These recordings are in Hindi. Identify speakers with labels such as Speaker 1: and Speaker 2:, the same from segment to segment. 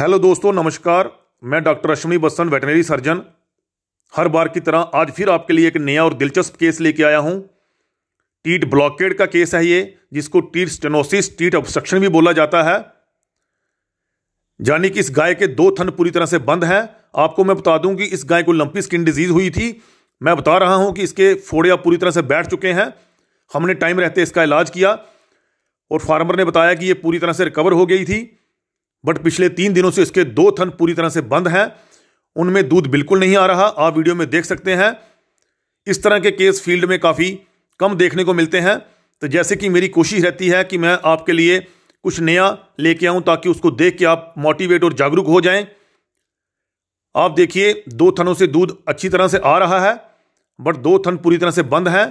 Speaker 1: हेलो दोस्तों नमस्कार मैं doctor Ashwini Bassan veterinary surgeon हर बार की तरह आज फिर आपके लिए एक नया और दिलचस्प केस लेके आया हूँ टीट ब्लॉकेड का केस है ये जिसको टीट स्टेनोसिस टीट ऑब्स्ट्रक्शन भी बोला जाता है यानी कि इस गाय के दो थन पूरी तरह से बंद हैं आपको मैं बता दूं कि इस गाय को लंपी स्किन डिजीज हुई थी मैं बता रहा हूं कि इसके फोड़े आप पूरी तरह से बैठ चुके हैं हमने टाइम रहते इसका इलाज किया और फार्मर ने बताया कि ये पूरी तरह से रिकवर हो गई थी बट पिछले तीन दिनों से इसके दो थन पूरी तरह से बंद हैं उनमें दूध बिल्कुल नहीं आ रहा आप वीडियो में देख सकते हैं इस तरह के केस फील्ड में काफ़ी कम देखने को मिलते हैं तो जैसे कि मेरी कोशिश रहती है कि मैं आपके लिए कुछ नया लेके आऊं ताकि उसको देख के आप मोटिवेट और जागरूक हो जाएं आप देखिए दो थनों से दूध अच्छी तरह से आ रहा है बट दो थन पूरी तरह से बंद हैं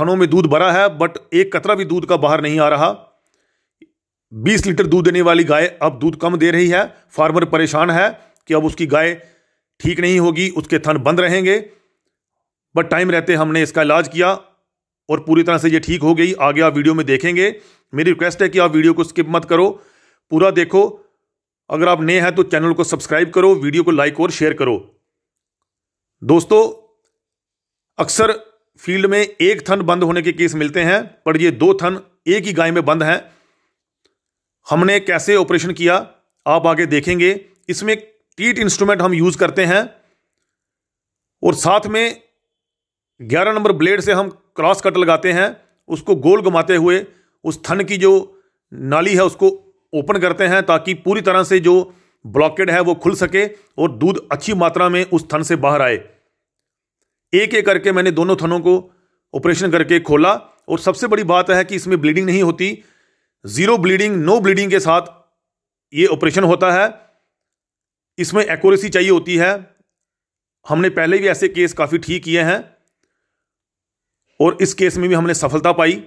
Speaker 1: थनों में दूध भरा है बट एक कतरा भी दूध का बाहर नहीं आ रहा बीस लीटर दूध देने वाली गाय अब दूध कम दे रही है फार्मर परेशान है कि अब उसकी गाय ठीक नहीं होगी उसके थन बंद रहेंगे बट टाइम रहते हमने इसका इलाज किया और पूरी तरह से ये ठीक हो गई आगे आप वीडियो में देखेंगे मेरी रिक्वेस्ट है कि आप वीडियो को स्किप मत करो पूरा देखो अगर आप नए हैं तो चैनल को सब्सक्राइब करो वीडियो को लाइक और शेयर करो दोस्तों अक्सर फील्ड में एक थन बंद होने के केस मिलते हैं पर ये दो थन एक ही गाय में बंद हैं हमने कैसे ऑपरेशन किया आप आगे देखेंगे इसमें टीट इंस्ट्रूमेंट हम यूज़ करते हैं और साथ में ग्यारह नंबर ब्लेड से हम क्रॉस कट लगाते हैं उसको गोल घुमाते हुए उस थन की जो नाली है उसको ओपन करते हैं ताकि पूरी तरह से जो ब्लॉकेड है वो खुल सके और दूध अच्छी मात्रा में उस थन से बाहर आए एक एक करके मैंने दोनों थनों को ऑपरेशन करके खोला और सबसे बड़ी बात है कि इसमें ब्लीडिंग नहीं होती ज़ीरो ब्लीडिंग नो ब्लीडिंग के साथ ये ऑपरेशन होता है इसमें एक्यूरेसी चाहिए होती है हमने पहले भी ऐसे केस काफ़ी ठीक किए हैं और इस केस में भी हमने सफलता पाई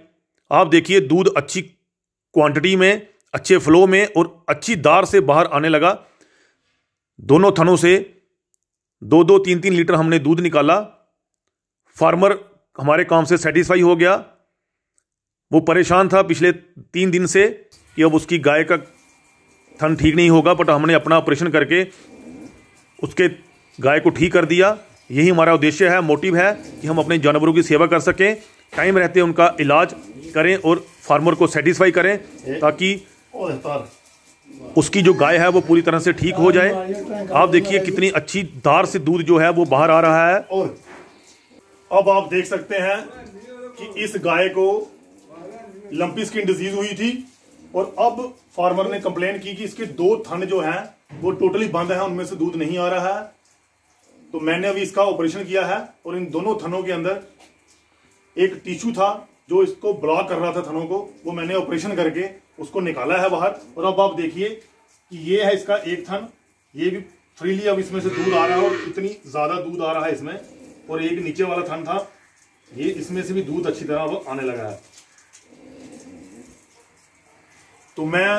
Speaker 1: आप देखिए दूध अच्छी क्वांटिटी में अच्छे फ्लो में और अच्छी दार से बाहर आने लगा दोनों थनों से दो दो तीन तीन लीटर हमने दूध निकाला फार्मर हमारे काम से सेटिस्फाई हो गया वो परेशान था पिछले तीन दिन से कि अब उसकी गाय का थन ठीक नहीं होगा बट हमने अपना ऑपरेशन करके उसके गाय को ठीक कर दिया यही हमारा उद्देश्य है मोटिव है कि हम अपने जानवरों की सेवा कर सकें टाइम रहते उनका इलाज करें और फार्मर को सेटिस्फाई करें ताकि उसकी जो गाय है वो पूरी तरह से ठीक हो जाए आप देखिए कितनी अच्छी दार से दूध जो है वो बाहर आ रहा है और अब आप देख सकते हैं कि इस गाय को लंपी स्किन डिजीज हुई थी और अब फार्मर ने कंप्लेन की कि इसके दो थन जो हैं वो टोटली बंद हैं उनमें से दूध नहीं आ रहा है तो मैंने अभी इसका ऑपरेशन किया है और इन दोनों थनों के अंदर एक टिश्यू था जो इसको ब्लॉक कर रहा था थनों को वो मैंने ऑपरेशन करके उसको निकाला है बाहर और अब आप देखिए कि ये है इसका एक थन ये भी फ्रीली अब इसमें से दूध आ रहा है और इतनी ज़्यादा दूध आ रहा है इसमें और एक नीचे वाला थन था ये इसमें से भी दूध अच्छी तरह आने लगा है तो मैं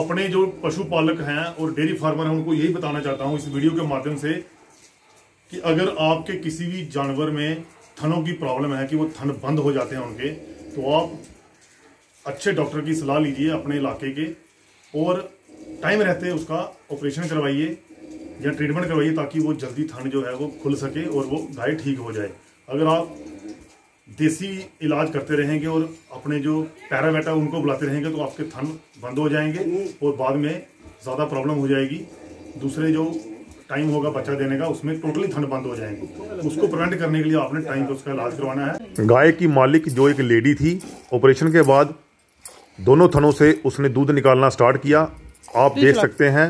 Speaker 1: अपने जो पशुपालक हैं और डेयरी फार्मर हैं उनको यही बताना चाहता हूं इस वीडियो के माध्यम से कि अगर आपके किसी भी जानवर में थनों की प्रॉब्लम है कि वो थन बंद हो जाते हैं उनके तो आप अच्छे डॉक्टर की सलाह लीजिए अपने इलाके के और टाइम रहते उसका ऑपरेशन करवाइए या ट्रीटमेंट करवाइए ताकि वो जल्दी थन जो है वो खुल सके और वो गाय ठीक हो जाए अगर आप देसी इलाज करते रहेंगे और अपने जो पैरामेटा उनको बुलाते रहेंगे तो आपके थन बंद हो जाएंगे और बाद में ज़्यादा प्रॉब्लम हो जाएगी दूसरे जो टाइम होगा बच्चा देने का उसमें टोटली थन बंद हो जाएंगे उसको प्रिवेंट करने के लिए आपने टाइम पर तो उसका इलाज करवाना है गाय की मालिक जो एक लेडी थी ऑपरेशन के बाद दोनों थनों से उसने दूध निकालना स्टार्ट किया आप देख सकते हैं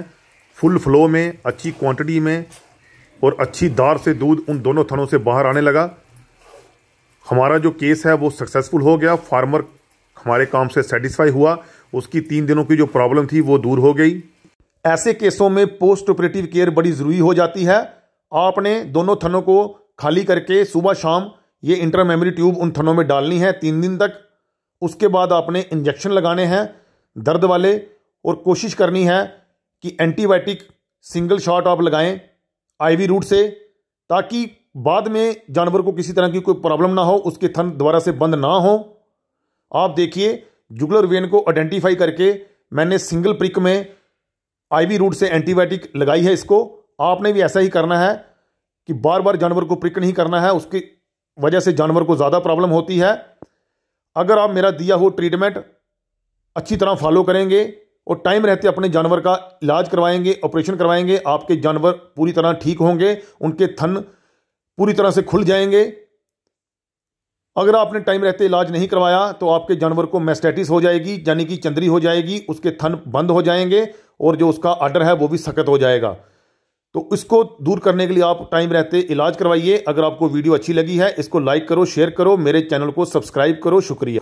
Speaker 1: फुल फ्लो में अच्छी क्वांटिटी में और अच्छी दार से दूध उन दोनों थनों से बाहर आने लगा हमारा जो केस है वो सक्सेसफुल हो गया फार्मर हमारे काम से सेटिस्फाई हुआ उसकी तीन दिनों की जो प्रॉब्लम थी वो दूर हो गई ऐसे केसों में पोस्ट ऑपरेटिव केयर बड़ी ज़रूरी हो जाती है आपने दोनों थनों को खाली करके सुबह शाम ये इंटर मेमोरी ट्यूब उन थनों में डालनी है तीन दिन तक उसके बाद आपने इंजेक्शन लगाने हैं दर्द वाले और कोशिश करनी है कि एंटीबायोटिक सिंगल शॉट आप लगाएं आईवी रूट से ताकि बाद में जानवर को किसी तरह की कोई प्रॉब्लम ना हो उसके थन दोबारा से बंद ना हो आप देखिए जुगलर वेन को आइडेंटिफाई करके मैंने सिंगल प्रिक में आईवी रूट से एंटीबायोटिक लगाई है इसको आपने भी ऐसा ही करना है कि बार बार जानवर को प्रिक नहीं करना है उसकी वजह से जानवर को ज़्यादा प्रॉब्लम होती है अगर आप मेरा दिया हुआ ट्रीटमेंट अच्छी तरह फॉलो करेंगे और टाइम रहते अपने जानवर का इलाज करवाएंगे ऑपरेशन करवाएंगे आपके जानवर पूरी तरह ठीक होंगे उनके थन पूरी तरह से खुल जाएंगे अगर आपने टाइम रहते इलाज नहीं करवाया तो आपके जानवर को मेस्टेटिस हो जाएगी यानी कि चंदरी हो जाएगी उसके थन बंद हो जाएंगे और जो उसका आर्डर है वो भी सख्त हो जाएगा तो इसको दूर करने के लिए आप टाइम रहते इलाज करवाइए अगर आपको वीडियो अच्छी लगी है इसको लाइक करो शेयर करो मेरे चैनल को सब्सक्राइब करो शुक्रिया